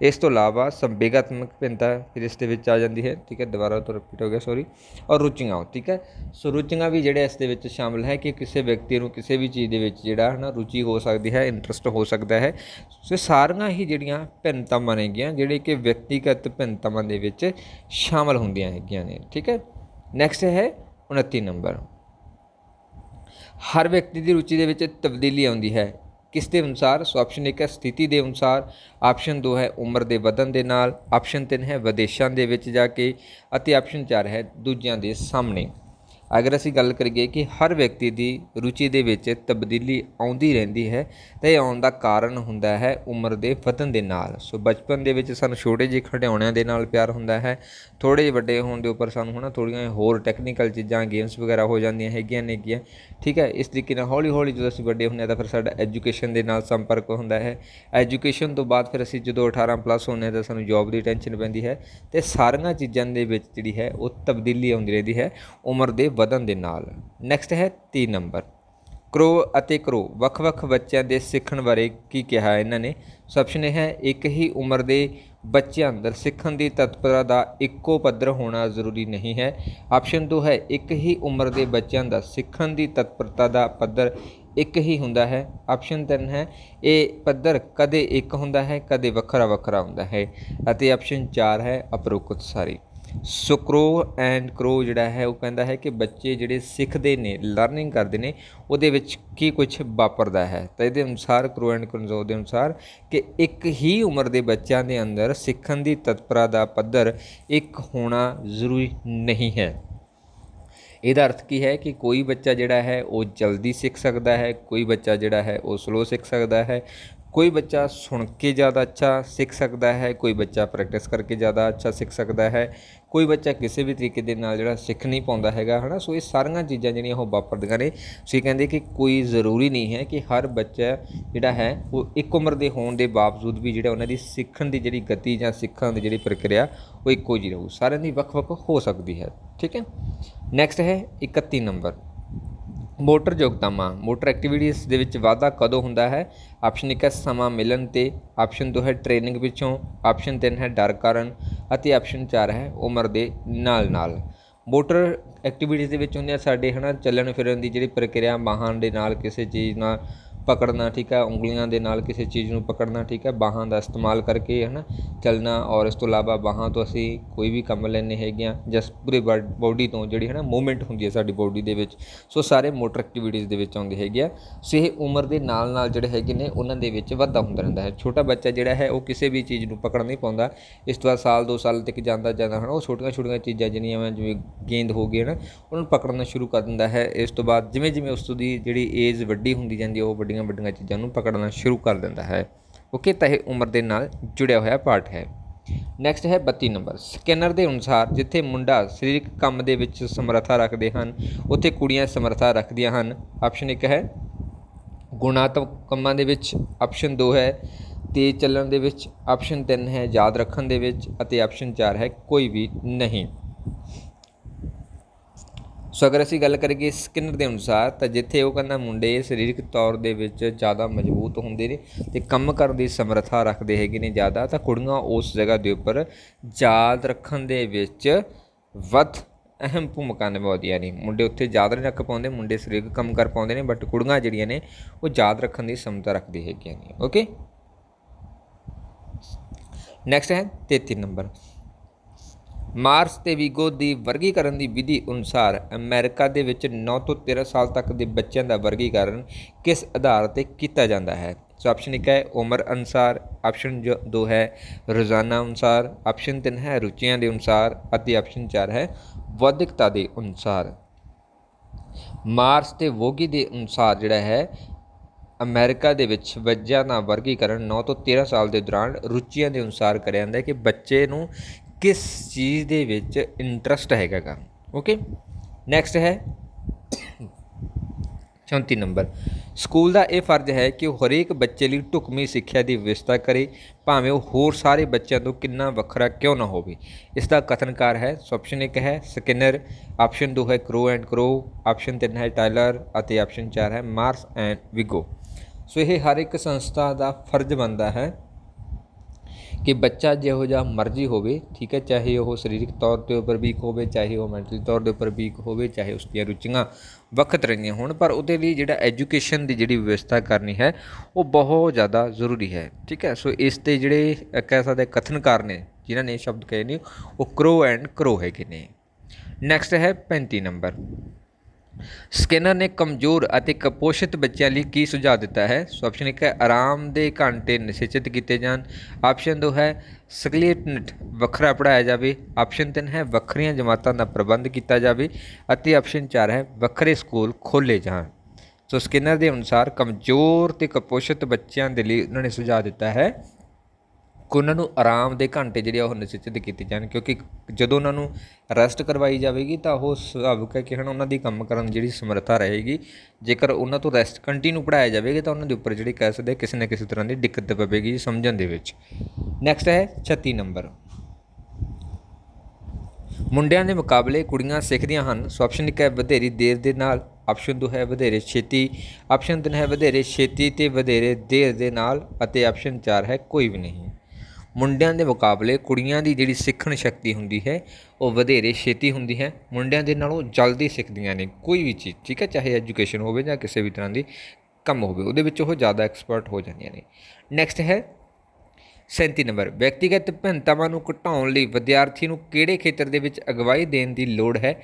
ਇਸ ਤੋਂ ਇਲਾਵਾ ਸੰਵੇਗਾਤਮਕ ਭਿੰਨਤਾ ਫਿਰ ਇਸ ਦੇ ਵਿੱਚ ਆ ਜਾਂਦੀ ਹੈ ਠੀਕ ਹੈ ਦੁਬਾਰਾ ਤੋਂ ਰਿਪੀਟ ਹੋ ਗਿਆ ਸੌਰੀ ਔਰ ਰੁਚੀਆਂ ਠੀਕ ਹੈ ਸੋ ਰੁਚੀਆਂ ਵੀ ਜਿਹੜੇ ਇਸ ਦੇ ਵਿੱਚ ਸ਼ਾਮਲ ਹੈ ਕਿ ਕਿਸੇ ਵਿਅਕਤੀ ਨੂੰ ਕਿਸੇ ਵੀ ਚੀਜ਼ ਦੇ ਵਿੱਚ ਜਿਹੜਾ ਹੈ ਨਾ ਰੁਚੀ ਹੋ ਸਕਦੀ ਹੈ ਇੰਟਰਸਟ ਹੋ ਸਕਦਾ ਹੈ ਸੋ ਸਾਰੀਆਂ ਹੀ ਜਿਹੜੀਆਂ ਭਿੰਨਤਾਵਾਂ ਨੇਗੀਆਂ ਜਿਹੜੇ ਕਿ ਵਿਅਕਤੀਗਤ ਭਿੰਨਤਾਵਾਂ ਦੇ ਵਿੱਚ ਸ਼ਾਮਲ ਹੁੰਦੀਆਂ ਹੈਗੀਆਂ ਨੇ ਠੀਕ ਹੈ ਨੈਕਸਟ ਹੈ 29 ਨੰਬਰ ਹਰ ਵਿਅਕਤੀ ਦੀ ਰੁਚੀ ਦੇ ਵਿੱਚ ਤਬਦੀਲੀ ਆਉਂਦੀ ਹੈ ਕਿਸ ਦੇ ਅਨੁਸਾਰ ਸੋ ਆਪਸ਼ਨ 1 ਹੈ ਸਥਿਤੀ ਦੇ ਅਨੁਸਾਰ ਆਪਸ਼ਨ 2 ਹੈ ਉਮਰ ਦੇ ਵਧਣ ਦੇ ਨਾਲ ਆਪਸ਼ਨ 3 ਹੈ ਵਿਦੇਸ਼ਾਂ ਦੇ ਵਿੱਚ ਜਾ ਕੇ ਅਤੇ ਆਪਸ਼ਨ 4 ਹੈ ਦੂਜਿਆਂ ਦੇ ਸਾਹਮਣੇ ਅਗਰ ਅਸੀਂ ਗੱਲ ਕਰੀਏ ਕਿ ਹਰ ਵਿਅਕਤੀ ਦੀ ਰੁਚੀ ਦੇ ਵਿੱਚ ਤਬਦੀਲੀ ਆਉਂਦੀ ਰਹਿੰਦੀ ਹੈ ਤੇ ਇਹ ਆਉਣ ਦਾ ਕਾਰਨ ਹੁੰਦਾ ਹੈ ਉਮਰ ਦੇ ਵਧਣ ਦੇ ਨਾਲ ਸੋ ਬਚਪਨ ਦੇ ਵਿੱਚ ਸਾਨੂੰ ਛੋਟੇ ਜਿਹੇ ਖਿਡੌਣਿਆਂ ਦੇ ਨਾਲ ਪਿਆਰ ਹੁੰਦਾ ਹੈ ਥੋੜੇ ਵੱਡੇ ਹੋਣ ਦੇ ਉੱਪਰ ਸਾਨੂੰ ਹਨਾ ਥੋੜੀਆਂ ਹੋਰ ਟੈਕਨੀਕਲ ਚੀਜ਼ਾਂ ਗੇਮਸ ਵਗੈਰਾ ਹੋ ਜਾਂਦੀਆਂ ਹੈਗੀਆਂ ਨੇਗੀਆਂ ਠੀਕ ਹੈ ਇਸ ਤਰੀਕੇ ਨਾਲ ਹੌਲੀ ਹੌਲੀ ਜਦੋਂ ਅਸੀਂ ਵੱਡੇ ਹੁੰਨੇ ਆ ਤਾਂ ਫਿਰ ਸਾਡਾ ਐਜੂਕੇਸ਼ਨ ਦੇ ਨਾਲ ਸੰਪਰਕ ਹੁੰਦਾ ਹੈ ਐਜੂਕੇਸ਼ਨ ਤੋਂ ਬਾਅਦ ਫਿਰ ਅਸੀਂ ਜਦੋਂ 18 ਪਲੱਸ ਹੁੰਨੇ ਆ ਤਾਂ ਸਾਨੂੰ ਜੌਬ ਦੀ ਟੈਨਸ਼ਨ ਪੈਂਦੀ ਹੈ ਤੇ ਸਾਰੀਆਂ ਚੀਜ਼ਾਂ ਦੇ ਵਿੱਚ ਜਿਹੜੀ ਹੈ ਉਹ ਤਬਦੀਲੀ ਆਉਂਦੀ ਰਹਦੀ ਹੈ ਉਮਰ ਦੇ ਵਧਣ ਦੇ ਨਾਲ ਨੈਕਸਟ ਹੈ 3 ਨੰਬਰ ਕਰੋ ਅਤੇ ਕਰੋ ਵੱਖ-ਵੱਖ ਬੱਚਿਆਂ ਦੇ ਸਿੱਖਣ ਬਾਰੇ ਕੀ ਕਿਹਾ ਇਹਨਾਂ ਨੇ ਸੋ ਆਪਸ਼ਨ ਇਹ ਹੈ ਇੱਕ ਹੀ ਉਮਰ ਦੇ ਬੱਚਿਆਂ ਅੰਦਰ ਸਿੱਖਣ ਦੀ ਤਤਪਰਤਾ ਦਾ ਇੱਕੋ ਪੱਧਰ ਹੋਣਾ ਜ਼ਰੂਰੀ ਨਹੀਂ ਹੈ ਆਪਸ਼ਨ 2 ਹੈ ਇੱਕ ਹੀ ਉਮਰ ਦੇ ਬੱਚਿਆਂ ਦਾ ਸਿੱਖਣ ਦੀ ਤਤਪਰਤਾ ਦਾ ਪੱਧਰ ਇੱਕ ਹੀ ਹੁੰਦਾ ਹੈ ਆਪਸ਼ਨ 3 ਹੈ ਇਹ ਪੱਧਰ ਕਦੇ ਇੱਕ ਹੁੰਦਾ ਹੈ ਕਦੇ ਵੱਖਰਾ ਵੱਖਰਾ ਹੁੰਦਾ ਹੈ ਅਤੇ ਆਪਸ਼ਨ 4 ਹੈ ਅਪਰੋਕਤ ਸਾਰੀ ਸੋ ਕਰੋ ਐਂਡ ਕਰੋ ਜਿਹੜਾ ਹੈ ਉਹ ਕਹਿੰਦਾ ਹੈ ਕਿ ਬੱਚੇ ਜਿਹੜੇ ਸਿੱਖਦੇ ਨੇ ਲਰਨਿੰਗ ਕਰਦੇ ਨੇ ਉਹਦੇ ਵਿੱਚ ਕੀ ਕੁਝ ਵਾਪਰਦਾ ਹੈ ਤਾਂ ਇਹਦੇ ਅਨੁਸਾਰ ਕਰੋ ਐਂਡ ਕੰਜ਼ੋ ਦੇ ਅਨੁਸਾਰ ਕਿ ਇੱਕ ਹੀ ਉਮਰ ਦੇ ਬੱਚਿਆਂ ਦੇ ਅੰਦਰ ਸਿੱਖਣ ਦੀ ਤਤਪਰਤਾ ਦਾ ਪੱਧਰ ਇੱਕ ਹੋਣਾ ਜ਼ਰੂਰੀ ਨਹੀਂ ਹੈ ਇਹਦਾ ਅਰਥ ਕੀ ਹੈ ਕਿ ਕੋਈ ਬੱਚਾ ਜਿਹੜਾ ਹੈ ਉਹ ਜਲਦੀ ਸਿੱਖ ਸਕਦਾ ਹੈ ਕੋਈ ਬੱਚਾ ਜਿਹੜਾ ਹੈ ਉਹ ਸਲੋ ਸਿੱਖ ਸਕਦਾ ਹੈ ਕੋਈ ਬੱਚਾ ਸੁਣ ਕੇ ਜ਼ਿਆਦਾ ਅੱਛਾ ਸਿੱਖ ਸਕਦਾ ਹੈ ਕੋਈ ਬੱਚਾ ਪ੍ਰੈਕਟਿਸ ਕਰਕੇ ਜ਼ਿਆਦਾ ਅੱਛਾ ਸਿੱਖ ਸਕਦਾ ਹੈ ਕੋਈ ਬੱਚਾ ਕਿਸੇ ਵੀ ਤਰੀਕੇ ਦੇ ਨਾਲ ਜਿਹੜਾ ਸਿੱਖ ਨਹੀਂ ਪਾਉਂਦਾ ਹੈਗਾ ਹਨਾ ਸੋ ਇਹ ਸਾਰੀਆਂ ਚੀਜ਼ਾਂ ਜਿਹੜੀਆਂ ਉਹ ਵਾਪਰਦੀਆਂ ਨੇ ਸੋ ਇਹ ਕਹਿੰਦੇ ਕਿ ਕੋਈ ਜ਼ਰੂਰੀ ਨਹੀਂ ਹੈ ਕਿ ਹਰ ਬੱਚਾ ਜਿਹੜਾ ਹੈ ਉਹ ਇੱਕ ਉਮਰ ਦੇ ਹੋਣ ਦੇ ਬਾਵਜੂਦ ਵੀ ਜਿਹੜਾ ਉਹਨਾਂ ਦੀ ਸਿੱਖਣ ਦੀ ਜਿਹੜੀ ਗਤੀ ਜਾਂ ਸਿੱਖਣ ਦੀ ਜਿਹੜੀ ਪ੍ਰਕਿਰਿਆ ਉਹ ਇੱਕੋ ਜਿਹੀ ਰਹੂ ਸਾਰਿਆਂ ਦੀ ਵੱਖ-ਵੱਖ ਹੋ ਸਕਦੀ ਹੈ ਠੀਕ ਹੈ ਨੈਕਸਟ ਹੈ 31 ਨੰਬਰ ਮੋਟਰ ਯੋਗਤਾਵਾਂ ਮੋਟਰ ਐਕਟੀਵਿਟੀਜ਼ ਦੇ ਵਿੱਚ ਵਾਧਾ ਕਦੋਂ ਹੁੰਦਾ ਹੈ ਆਪਸ਼ਨ 1 ਹੈ ਸਮਾਂ ਮਿਲਣ ਤੇ ਆਪਸ਼ਨ 2 ਹੈ ਟ੍ਰੇਨਿੰਗ ਵਿੱਚੋਂ ਆਪਸ਼ਨ 3 ਹੈ ਡਰ ਕਾਰਨ ਅਤੇ ਆਪਸ਼ਨ 4 ਹੈ ਉਮਰ ਦੇ ਨਾਲ ਨਾਲ ਮੋਟਰ ਐਕਟੀਵਿਟੀਜ਼ ਦੇ ਵਿੱਚ ਹੁੰਦੇ ਆ ਸਾਡੇ ਹਨਾ ਚੱਲਣ ਫਿਰਨ ਦੀ ਜਿਹੜੀ ਪ੍ਰਕਿਰਿਆ ਵਾਹਨ ਦੇ ਨਾਲ ਕਿਸੇ ਚੀਜ਼ ਨਾਲ ਪਕੜਨਾ ਠੀਕ ਹੈ ਉਂਗਲੀਆਂ ਦੇ ਨਾਲ ਕਿਸੇ ਚੀਜ਼ ਨੂੰ ਪਕੜਨਾ ਠੀਕ ਹੈ ਬਾਹਾਂ ਦਾ ਇਸਤੇਮਾਲ ਕਰਕੇ ਹੈ ਨਾ ਚੱਲਣਾ ਔਰ ਇਸ ਤੋਂ ਇਲਾਵਾ ਬਾਹਾਂ ਤੋਂ ਅਸੀਂ ਕੋਈ ਵੀ ਕੰਮ ਲੈਨੇ ਹੈਗੇ ਆ ਜਸ ਪੂਰੇ ਬਾਡੀ ਤੋਂ ਜਿਹੜੀ ਹੈ ਨਾ ਮੂਵਮੈਂਟ ਹੁੰਦੀ ਹੈ ਸਾਡੀ ਬਾਡੀ ਦੇ ਵਿੱਚ ਸੋ ਸਾਰੇ ਮੋਟਰ ਐਕਟੀਵਿਟੀਜ਼ ਦੇ ਵਿੱਚ ਆਉਂਦੇ ਹੈਗੇ ਆ ਸੋ ਇਹ ਉਮਰ ਦੇ ਨਾਲ ਨਾਲ ਜਿਹੜੇ ਹੈਗੇ ਨੇ ਉਹਨਾਂ ਦੇ ਵਿੱਚ ਵਾਧਾ ਹੁੰਦਾ ਰਹਿੰਦਾ ਹੈ ਛੋਟਾ ਬੱਚਾ ਜਿਹੜਾ ਹੈ ਉਹ ਕਿਸੇ ਵੀ ਚੀਜ਼ ਨੂੰ ਪਕੜ ਨਹੀਂ ਪਾਉਂਦਾ ਇਸ ਤੋਂ ਬਾਅਦ ਸਾਲ 2 ਸਾਲ ਤੱਕ ਜਾਂਦਾ ਜਾਂਦਾ ਹਨਾ ਉਹ ਛੋਟੀਆਂ ਛੋਟੀਆਂ ਚੀਜ਼ਾਂ ਜਿਹੜੀਆਂ ਜਿਵੇਂ ਗੇਂਦ ਹੋ ਗਈ ਹੈ ਨਾ ਉਹਨਾਂ ਨੂੰ ਪਕੜਨਾ ਸ਼ੁਰੂ ਕਰ ਦਿੰਦਾ ਹੈ ਇਸ ਤੋਂ ਬਾਅਦ ਜਿਵੇਂ ਜਿਵੇਂ ਉਸ ਦੀ ਜਿਹੜੀ ਏਜ ਵੱਡੀ ਹੁੰਦੀ ਜਾਂਦੀ ਹੈ ਉਹ ਵੱਡੀ ਛੋਟੀਆਂ ਵੱਡੀਆਂ ਚੀਜ਼ਾਂ ਨੂੰ ਪਕੜਨਾ ਸ਼ੁਰੂ ਕਰ ਦਿੰਦਾ ਹੈ ਓਕੇ ਤਾਂ ਇਹ ਉਮਰ ਦੇ ਨਾਲ ਜੁੜਿਆ ਹੋਇਆ ਪਾਰਟ ਹੈ ਨੈਕਸਟ ਹੈ 32 ਨੰਬਰ ਸਕੈਨਰ ਦੇ ਅਨੁਸਾਰ ਜਿੱਥੇ ਮੁੰਡਾ ਸਰੀਰਕ ਕੰਮ ਦੇ ਵਿੱਚ ਸਮਰੱਥਾ ਰੱਖਦੇ ਹਨ ਉੱਥੇ ਕੁੜੀਆਂ ਸਮਰੱਥਾ ਰੱਖਦੀਆਂ ਹਨ ਆਪਸ਼ਨ 1 ਹੈ ਗੁਣਾਤਮਕ ਕੰਮਾਂ ਦੇ ਵਿੱਚ ਆਪਸ਼ਨ 2 ਹੈ ਤੇਜ਼ ਚੱਲਣ ਦੇ ਵਿੱਚ ਆਪਸ਼ਨ 3 ਹੈ ਯਾਦ ਰੱਖਣ ਦੇ ਵਿੱਚ ਅਤੇ ਆਪਸ਼ਨ 4 ਹੈ ਕੋਈ ਵੀ ਨਹੀਂ ਸੋ ਅਗਰ ਅਸੀਂ ਗੱਲ ਕਰੀਏ ਸਕਿਨਰ ਦੇ ਅਨੁਸਾਰ ਤਾਂ ਜਿੱਥੇ ਉਹ ਕਹਿੰਦਾ ਮੁੰਡੇ ਸਰੀਰਕ ਤੌਰ ਦੇ ਵਿੱਚ ਜ਼ਿਆਦਾ ਮਜ਼ਬੂਤ ਹੁੰਦੇ ਨੇ ਤੇ ਕੰਮ ਕਰਨ ਦੀ ਸਮਰੱਥਾ ਰੱਖਦੇ ਹੈਗੇ ਨੇ ਜ਼ਿਆਦਾ ਤਾਂ ਕੁੜੀਆਂ ਉਸ ਜਗ੍ਹਾ ਦੇ ਉੱਪਰ ਯਾਦ ਰੱਖਣ ਦੇ ਵਿੱਚ ਵੱਧ ਅਹਿਮ ਭੂਮਿਕਾ ਨਿਭਾਉਂਦੀਆਂ ਨੇ ਮੁੰਡੇ ਉੱਥੇ ਯਾਦ ਨਹੀਂ ਰੱਖ ਪਾਉਂਦੇ ਮੁੰਡੇ ਸਰੀਰਕ ਕੰਮ ਕਰ ਪਾਉਂਦੇ ਨੇ ਬਟ ਕੁੜੀਆਂ ਜਿਹੜੀਆਂ ਨੇ ਉਹ ਯਾਦ ਰੱਖਣ ਦੀ ਸਮਰੱਥਾ ਰੱਖਦੀ ਹੈਗੀਆਂ ਨੇ ਓਕੇ ਨੈਕਸਟ ਹੈ 33 ਨੰਬਰ ਮਾਰਸ ਤੇ ਵਿਗੋ ਦੀ ਵਰਗੀਕਰਨ ਦੀ ਵਿਧੀ ਅਨੁਸਾਰ ਅਮਰੀਕਾ ਦੇ ਵਿੱਚ 9 ਤੋਂ 13 ਸਾਲ ਤੱਕ ਦੇ ਬੱਚਿਆਂ ਦਾ ਵਰਗੀਕਰਨ ਕਿਸ ਆਧਾਰ ਤੇ ਕੀਤਾ ਜਾਂਦਾ ਹੈ ਸੋ ਆਪਸ਼ਨ 1 ਹੈ ਉਮਰ ਅਨੁਸਾਰ ਆਪਸ਼ਨ 2 ਹੈ ਰੋਜ਼ਾਨਾ ਅਨੁਸਾਰ ਆਪਸ਼ਨ 3 ਹੈ ਰੁਚੀਆਂ ਦੇ ਅਨੁਸਾਰ ਅਤੇ ਆਪਸ਼ਨ 4 ਹੈ ਵਾਧਿਕਤਾ ਦੇ ਅਨੁਸਾਰ ਮਾਰਸ ਤੇ ਵੋਗੀ ਦੇ ਅਨੁਸਾਰ ਜਿਹੜਾ ਹੈ ਅਮਰੀਕਾ ਦੇ ਵਿੱਚ ਬੱਚਿਆਂ ਦਾ ਵਰਗੀਕਰਨ 9 ਤੋਂ 13 ਸਾਲ ਦੇ ਦੌਰਾਨ ਰੁਚੀਆਂ ਦੇ ਅਨੁਸਾਰ ਕਰਿਆ ਜਾਂਦਾ ਹੈ ਕਿ ਬੱਚੇ ਨੂੰ ਕਿਸ ਚੀਜ਼ ਦੇ ਵਿੱਚ ਇੰਟਰਸਟ ਹੈਗਾ ਗਾ ਓਕੇ ਨੈਕਸਟ ਹੈ 34 ਨੰਬਰ ਸਕੂਲ ਦਾ ਇਹ ਫਰਜ਼ ਹੈ ਕਿ ਉਹ ਹਰੇਕ ਬੱਚੇ ਲਈ ਟੁਕਮੀ ਸਿੱਖਿਆ ਦੀ ਵਿਵਸਥਾ ਕਰੇ ਭਾਵੇਂ ਉਹ ਹੋਰ ਸਾਰੇ ਬੱਚਿਆਂ ਤੋਂ ਕਿੰਨਾ ਵੱਖਰਾ ਕਿਉਂ ਨਾ ਹੋਵੇ ਇਸ ਦਾ ਕਥਨਕਾਰ ਹੈ ਆਪਸ਼ਨ 1 ਹੈ ਸਕਿਨਰ ਆਪਸ਼ਨ 2 ਹੈ ਕਰੋ ਐਂਡ ਕਰੋ ਆਪਸ਼ਨ 3 ਹੈ ਟਾਇਲਰ ਅਤੇ ਆਪਸ਼ਨ 4 ਹੈ ਮਾਰਸ ਐਂਡ ਵਿਗੋ ਸੋ ਇਹ ਹਰ ਇੱਕ ਸੰਸਥਾ ਦਾ ਫਰਜ਼ ਬਣਦਾ ਹੈ ਕਿ ਬੱਚਾ ਜਿਹੋ ਜਿਹਾ ਮਰਜ਼ੀ ਹੋਵੇ ਠੀਕ ਹੈ ਚਾਹੇ ਉਹ ਸਰੀਰਕ ਤੌਰ ਤੇ ਉੱਪਰ ਵੀਕ ਹੋਵੇ ਚਾਹੇ ਉਹ ਮੈਂਟਲੀ ਤੌਰ ਦੇ ਉੱਪਰ ਵੀਕ ਹੋਵੇ ਚਾਹੇ ਉਸ ਦੀਆਂ ਰੁਚੀਆਂ ਵਕਤ ਰਹਿੰਦੀਆਂ ਹੋਣ ਪਰ ਉਹਦੇ ਲਈ ਜਿਹੜਾ ਐਜੂਕੇਸ਼ਨ ਦੀ ਜਿਹੜੀ ਵਿਵਸਥਾ ਕਰਨੀ ਹੈ ਉਹ ਬਹੁਤ ਜ਼ਿਆਦਾ ਜ਼ਰੂਰੀ ਹੈ ਠੀਕ ਹੈ ਸੋ ਇਸ ਤੇ ਜਿਹੜੇ ਕਹਿ ਸਕਦੇ ਕਥਨਕਾਰ ਨੇ ਜਿਨ੍ਹਾਂ ਨੇ ਸ਼ਬਦ ਕਹੇ ਨੇ ਉਹ ਕਰੋ ਐਂਡ ਕਰੋ ਹੈ ਕਿ ਨਹੀਂ ਨੈਕਸਟ ਹੈ 35 ਨੰਬਰ ਸਕਿਨਰ ਨੇ ਕਮਜ਼ੋਰ ਅਤੇ ਕਪੋਸ਼ਿਤ ਬੱਚਿਆਂ ਲਈ ਕੀ ਸੁਝਾਅ ਦਿੱਤਾ ਹੈ ਸੋ ਆਪਸ਼ਨ 1 ਹੈ ਆਰਾਮ ਦੇ ਘੰਟੇ ਨਿਸ਼ਚਿਤ ਕੀਤੇ ਜਾਣ ਆਪਸ਼ਨ 2 ਹੈ ਸਕਲੇਟਨਟ ਵੱਖਰਾ ਪੜਾਇਆ ਜਾਵੇ ਆਪਸ਼ਨ 3 ਹੈ ਵੱਖਰੀਆਂ ਜਮਾਤਾਂ ਦਾ ਪ੍ਰਬੰਧ ਕੀਤਾ ਜਾਵੇ ਅਤੇ ਆਪਸ਼ਨ 4 ਹੈ ਵੱਖਰੇ ਸਕੂਲ ਖੋਲੇ ਜਾਣ ਸੋ ਸਕਿਨਰ ਦੇ ਅਨੁਸਾਰ ਕਮਜ਼ੋਰ ਤੇ ਕਪੋਸ਼ਿਤ ਬੱਚਿਆਂ ਦੇ ਲਈ ਉਹਨਾਂ ਨੇ ਸੁਝਾਅ ਦਿੱਤਾ ਹੈ ਕਿ ਉਹਨਾਂ ਨੂੰ ਆਰਾਮ ਦੇ ਘੰਟੇ ਜਿਹੜੇ ਉਹ ਨਿਸ਼ਚਿਤ ਕੀਤੇ ਜਾਣ ਕਿਉਂਕਿ ਜਦੋਂ ਉਹਨਾਂ ਨੂੰ ਰੈਸਟ ਕਰਵਾਈ ਜਾਵੇਗੀ ਤਾਂ ਉਹ ਸੁਭਾਵਿਕ ਹੈ ਕਿ ਹਣ ਉਹਨਾਂ ਦੀ ਕੰਮ ਕਰਨ ਜਿਹੜੀ ਸਮਰੱਥਾ ਰਹੇਗੀ ਜੇਕਰ ਉਹਨਾਂ ਤੋਂ ਰੈਸਟ ਕੰਟੀਨਿਊ ਪੜਾਇਆ ਜਾਵੇਗਾ ਤਾਂ ਉਹਨਾਂ ਦੇ ਉੱਪਰ ਜਿਹੜੀ ਕਹਿ ਸਕਦੇ ਕਿਸੇ ਨਾ ਕਿਸੇ ਤਰ੍ਹਾਂ ਦੀ ਦਿੱਕਤ ਪਵੇਗੀ ਸਮਝਣ ਦੇ ਵਿੱਚ ਨੈਕਸਟ ਹੈ 36 ਨੰਬਰ ਮੁੰਡਿਆਂ ਦੇ ਮੁਕਾਬਲੇ ਕੁੜੀਆਂ ਸਿੱਖਦੀਆਂ ਹਨ ਸੋ ਆਪਸ਼ਨ 1 ਹੈ ਵਧੇਰੀ ਦੇਰ ਦੇ ਨਾਲ ਆਪਸ਼ਨ 2 ਹੈ ਵਧੇਰੇ ਛੇਤੀ ਆਪਸ਼ਨ 3 ਹੈ ਵਧੇਰੇ ਛੇਤੀ ਤੇ ਵਧੇਰੇ ਦੇਰ ਦੇ ਨਾਲ ਅਤੇ ਆਪਸ਼ਨ 4 ਹੈ ਕੋਈ ਵੀ ਨਹੀਂ ਮੁੰਡਿਆਂ ਦੇ ਮੁਕਾਬਲੇ ਕੁੜੀਆਂ ਦੀ ਜਿਹੜੀ ਸਿੱਖਣ ਸ਼ਕਤੀ ਹੁੰਦੀ ਹੈ ਉਹ ਵਧੇਰੇ ਛੇਤੀ ਹੁੰਦੀ ਹੈ ਮੁੰਡਿਆਂ ਦੇ ਨਾਲੋਂ ਜਲਦੀ ਸਿੱਖਦੀਆਂ ਨੇ ਕੋਈ ਵੀ ਚੀਜ਼ ਠੀਕ ਹੈ ਚਾਹੇ ਐਜੂਕੇਸ਼ਨ ਹੋਵੇ ਜਾਂ ਕਿਸੇ ਵੀ ਤਰ੍ਹਾਂ ਦੀ ਕੰਮ ਹੋਵੇ ਉਹਦੇ ਵਿੱਚ ਉਹ ਜ਼ਿਆਦਾ ਐਕਸਪਰਟ ਹੋ ਜਾਂਦੀਆਂ ਨੇ ਨੈਕਸਟ ਹੈ 37 ਨੰਬਰ ਵਿਅਕਤੀਗਤ ਭਿੰਨਤਾਵਾਂ ਨੂੰ ਘਟਾਉਣ ਲਈ ਵਿਦਿਆਰਥੀ ਨੂੰ ਕਿਹੜੇ ਖੇਤਰ ਦੇ ਵਿੱਚ ਅਗਵਾਈ ਦੇਣ ਦੀ ਲੋੜ ਹੈ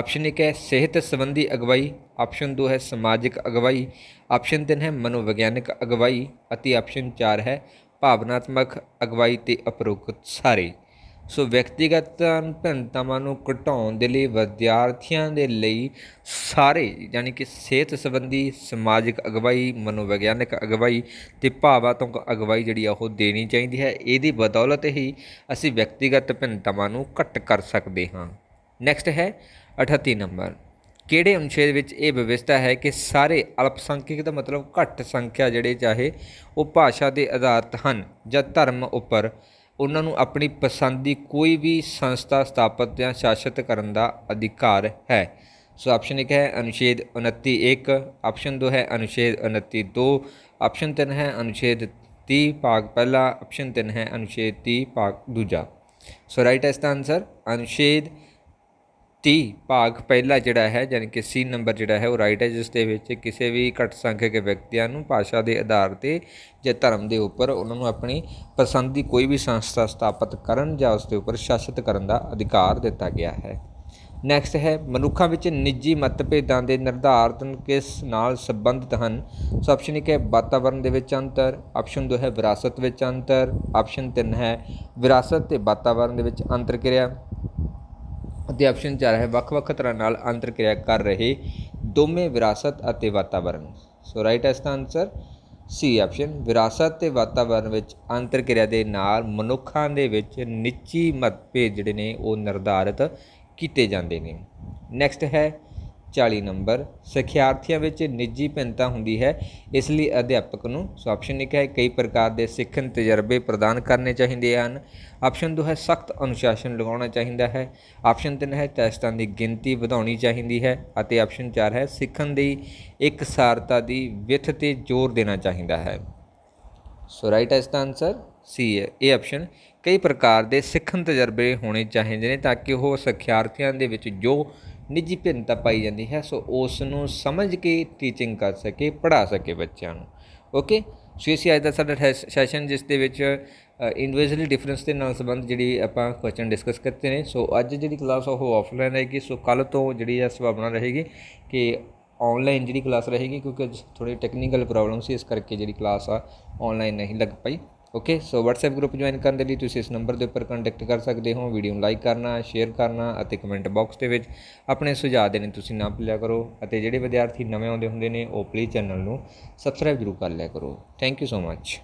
ਆਪਸ਼ਨ 1 ਹੈ ਸਿਹਤ ਸੰਬੰਧੀ ਅਗਵਾਈ ਆਪਸ਼ਨ 2 ਹੈ ਸਮਾਜਿਕ ਅਗਵਾਈ ਆਪਸ਼ਨ 3 ਹੈ ਮਨੋਵਿਗਿਆਨਿਕ ਅਗਵਾਈ ਅਤੇ ਆਪਸ਼ਨ 4 ਹੈ ਭਾਵਨਾਤਮਕ ਅਗਵਾਈ ਤੇ ਅਪਰੋਕਤ ਸਾਰੇ ਸੋ ਵਿਅਕਤੀਗਤ ਭਿੰਨਤਾਵਾਂ ਨੂੰ ਘਟਾਉਣ ਦੇ ਲਈ ਵਿਦਿਆਰਥੀਆਂ ਦੇ ਲਈ ਸਾਰੇ ਯਾਨੀ ਕਿ ਸਿਹਤ ਸੰਬੰਧੀ ਸਮਾਜਿਕ ਅਗਵਾਈ ਮਨੋਵਿਗਿਆਨਕ ਅਗਵਾਈ ਤੇ ਭਾਵਾਤਮਕ ਅਗਵਾਈ ਜਿਹੜੀ ਆ ਉਹ ਦੇਣੀ ਚਾਹੀਦੀ ਹੈ ਇਹਦੀ ਬਦੌਲਤ ਹੀ ਅਸੀਂ ਵਿਅਕਤੀਗਤ ਭਿੰਨਤਾਵਾਂ ਨੂੰ ਘਟ ਕਰ ਸਕਦੇ ਹਾਂ ਨੈਕਸਟ ਹੈ 38 ਨੰਬਰ ਕਿਹੜੇ ਅਨੁਛੇਦ ਵਿੱਚ ਇਹ ਵਿਵਸਥਾ ਹੈ ਕਿ ਸਾਰੇ ਅਲਪਸੰਖਿਕ ਦਾ ਮਤਲਬ ਘੱਟ ਸੰਖਿਆ ਜਿਹੜੇ ਚਾਹੇ ਉਹ ਭਾਸ਼ਾ ਦੇ ਆਧਾਰਤ ਹਨ ਜਾਂ ਧਰਮ ਉੱਪਰ ਉਹਨਾਂ ਨੂੰ ਆਪਣੀ ਪਸੰਦ ਦੀ ਕੋਈ ਵੀ ਸੰਸਥਾ ਸਥਾਪਿਤ ਜਾਂ ਸ਼ਾਸਿਤ ਕਰਨ ਦਾ ਅਧਿਕਾਰ ਹੈ ਸੋ ਆਪਸ਼ਨ 1 ਹੈ ਅਨੁਛੇਦ 29 1 ਆਪਸ਼ਨ 2 ਹੈ ਅਨੁਛੇਦ 29 2 ਆਪਸ਼ਨ 3 ਹੈ ਅਨੁਛੇਦ 30 ਭਾਗ ਪਹਿਲਾ ਆਪਸ਼ਨ 3 ਹੈ ਅਨੁਛੇਦ 30 ਭਾਗ ਦੂਜਾ ਸੋ ਰਾਈਟ ਹੈ ਇਸ ਦਾ ਆਨਸਰ ਅਨੁਛੇਦ 30 ਭਾਗ ਪਹਿਲਾ ਜਿਹੜਾ ਹੈ ਯਾਨੀ ਕਿ ਸੀ ਨੰਬਰ ਜਿਹੜਾ ਹੈ ਉਹ ਰਾਈਟ ਹੈ ਜਿਸ ਦੇ ਵਿੱਚ ਕਿਸੇ ਵੀ ਘੱਟ ਸੰਖਿਅਕ ਵਿਅਕਤੀਆਂ ਨੂੰ ਭਾਸ਼ਾ ਦੇ ਆਧਾਰ ਤੇ ਜਾਂ ਧਰਮ ਦੇ ਉੱਪਰ ਉਹਨਾਂ ਨੂੰ ਆਪਣੀ ਪਸੰਦ ਦੀ ਕੋਈ ਵੀ ਸੰਸਥਾ ਸਥਾਪਿਤ ਕਰਨ ਜਾਂ ਉਸ ਦੇ ਉੱਪਰ ਸ਼ਾਸਿਤ ਕਰਨ ਦਾ ਅਧਿਕਾਰ ਦਿੱਤਾ ਗਿਆ ਹੈ ਨੈਕਸਟ ਹੈ ਮਨੁੱਖਾਂ ਵਿੱਚ ਨਿੱਜੀ ਮਤਭੇਦਾਂ ਦੇ ਨਿਰਧਾਰਨ ਕਿਸ ਨਾਲ ਸੰਬੰਧਿਤ ਹਨ ਸੋ ਆਪਸ਼ਨ 1 ਹੈ ਵਾਤਾਵਰਣ ਦੇ ਵਿੱਚ ਅੰਤਰ ਆਪਸ਼ਨ 2 ਹੈ ਵਿਰਾਸਤ ਵਿੱਚ ਅੰਤਰ ਆਪਸ਼ਨ 3 ਹੈ ਵਿਰਾਸਤ ਤੇ ਵਾਤਾਵਰਣ ਦੇ ਵਿੱਚ ਅੰਤਰ ਕਿਰਿਆ ਅਤੇ ਆਪਸ਼ਨ 4 ਹੈ ਵੱਖ-ਵੱਖ ਤਰ੍ਹਾਂ ਨਾਲ ਅੰਤਰਕਿਰਿਆ ਕਰ ਰਹੇ ਦੋਵੇਂ ਵਿਰਾਸਤ ਅਤੇ ਵਾਤਾਵਰਣ ਸੋ ਰਾਈਟ ਇਸ ਦਾ ਆਨਸਰ ਸੀ ਆਪਸ਼ਨ ਵਿਰਾਸਤ ਤੇ ਵਾਤਾਵਰਣ ਵਿੱਚ ਅੰਤਰਕਿਰਿਆ ਦੇ ਨਾਲ ਮਨੁੱਖਾਂ ਦੇ ਵਿੱਚ ਨਿੱਚੀ ਮਤਭੇਦ ਜਿਹੜੇ ਨੇ ਉਹ ਨਿਰਧਾਰਿਤ ਕੀਤੇ ਜਾਂਦੇ ਨੇ ਨੈਕਸਟ ਹੈ 40 ਨੰਬਰ ਸਿੱਖਿਆਰਥੀਆਂ ਵਿੱਚ ਨਿੱਜੀ ਭਿੰਨਤਾ ਹੁੰਦੀ ਹੈ ਇਸ ਲਈ ਅਧਿਆਪਕ ਨੂੰ ਸੋ ਆਪਸ਼ਨ 1 ਹੈ ਕਈ ਪ੍ਰਕਾਰ ਦੇ ਸਿੱਖਣ ਤਜਰਬੇ ਪ੍ਰਦਾਨ ਕਰਨੇ ਚਾਹੀਦੇ ਹਨ ਆਪਸ਼ਨ 2 ਹੈ ਸਖਤ ਅਨੁਸ਼ਾਸਨ ਲਗਾਉਣਾ ਚਾਹੀਦਾ ਹੈ ਆਪਸ਼ਨ 3 ਹੈ ਟੈਸਟਾਂ ਦੀ ਗਿਣਤੀ ਵਧਾਉਣੀ ਚਾਹੀਦੀ ਹੈ ਅਤੇ ਆਪਸ਼ਨ 4 ਹੈ ਸਿੱਖਣ ਦੀ ਇਕਸਾਰਤਾ ਦੀ ਵਿੱਥ ਤੇ ਜ਼ੋਰ ਦੇਣਾ ਚਾਹੀਦਾ ਹੈ ਸੋ ਰਾਈਟ ਇਸ ਦਾ ਆਨਸਰ ਸੀ ਹੈ ਇਹ ਆਪਸ਼ਨ ਕਈ ਪ੍ਰਕਾਰ ਦੇ ਸਿੱਖਣ ਤਜਰਬੇ ਹੋਣੇ ਚਾਹੀਦੇ ਨੇ ਤਾਂ ਕਿ ਉਹ ਸਿੱਖਿਆਰਥੀਆਂ ਦੇ ਵਿੱਚ ਜੋ ਨਿੱਜੀ ਭਿੰਨਤਾ ਪਾਈ ਜਾਂਦੀ ਹੈ ਸੋ ਉਸ ਨੂੰ ਸਮਝ ਕੇ ਟੀਚਿੰਗ ਕਰ ਸਕੇ ਪੜਾ ਸਕੇ ਬੱਚਿਆਂ ਨੂੰ ਓਕੇ ਸੋ ਇਸੇ ਅੱਜ ਦਾ ਸਾਡਾ ਸੈਸ਼ਨ ਜਿਸ ਦੇ ਵਿੱਚ ਇੰਡੀਵਿਜੂਅਲੀ ਡਿਫਰੈਂਸ ਦੇ ਨਾਲ ਸੰਬੰਧ ਜਿਹੜੀ ਆਪਾਂ ਕੁਐਸਚਨ ਡਿਸਕਸ ਕਰਤੇ ਨੇ ਸੋ ਅੱਜ ਜਿਹੜੀ ਕਲਾਸ ਉਹ ਆਫਲਾਈਨ ਰਹੇਗੀ ਸੋ ਕੱਲ ਤੋਂ ਜਿਹੜੀ ਆ ਸੁਭਾਵਨਾ ਰਹੇਗੀ ਕਿ ਆਨਲਾਈਨ ਜਿਹੜੀ ਕਲਾਸ ਰਹੇਗੀ ਕਿਉਂਕਿ ਥੋੜੀ ਟੈਕਨੀਕਲ ਪ੍ਰੋਬਲਮ ਸੀ ਇਸ ਕਰਕੇ ਜਿਹੜੀ ਕਲਾਸ ਆ ਆਨਲਾਈਨ ਨਹੀਂ ਲੱਗ ਪਈ okay so WhatsApp group join ਕਰਨ ਦੇ ਲਈ ਤੁਸੀਂ ਇਸ ਨੰਬਰ ਦੇ ਉੱਪਰ ਕੰਟੈਕਟ ਕਰ ਸਕਦੇ ਹੋ ਵੀਡੀਓ ਨੂੰ ਲਾਈਕ ਕਰਨਾ ਸ਼ੇਅਰ ਕਰਨਾ ਅਤੇ ਕਮੈਂਟ ਬਾਕਸ ਦੇ ਵਿੱਚ ਆਪਣੇ ਸੁਝਾਅ ਦੇਣੇ ਤੁਸੀਂ ਨਾ ਭੁੱਲਿਆ ਕਰੋ ਅਤੇ ਜਿਹੜੇ ਵਿਦਿਆਰਥੀ ਨਵੇਂ ਆਉਂਦੇ ਹੁੰਦੇ ਨੇ ਉਹ ਪਲੀਜ਼ ਚੈਨਲ ਨੂੰ ਸਬਸਕ੍ਰਾਈਬ ਜ਼ਰੂਰ ਕਰ ਲਿਆ ਕਰੋ ਥੈਂਕ ਯੂ ਸੋ ਮੱਚ